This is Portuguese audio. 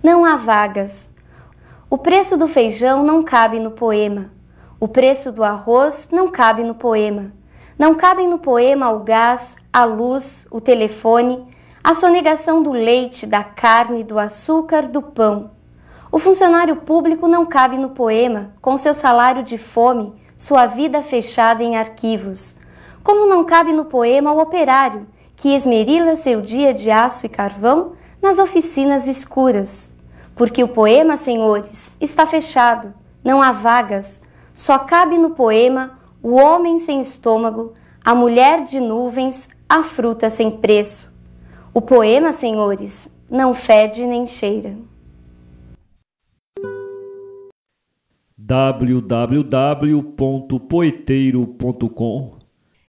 Não há vagas. O preço do feijão não cabe no poema. O preço do arroz não cabe no poema. Não cabem no poema o gás, a luz, o telefone, a sonegação do leite, da carne, do açúcar, do pão. O funcionário público não cabe no poema, com seu salário de fome, sua vida fechada em arquivos. Como não cabe no poema o operário, que esmerila seu dia de aço e carvão nas oficinas escuras, porque o poema, senhores, está fechado, não há vagas, só cabe no poema o homem sem estômago, a mulher de nuvens, a fruta sem preço. O poema, senhores, não fede nem cheira. www.poeteiro.com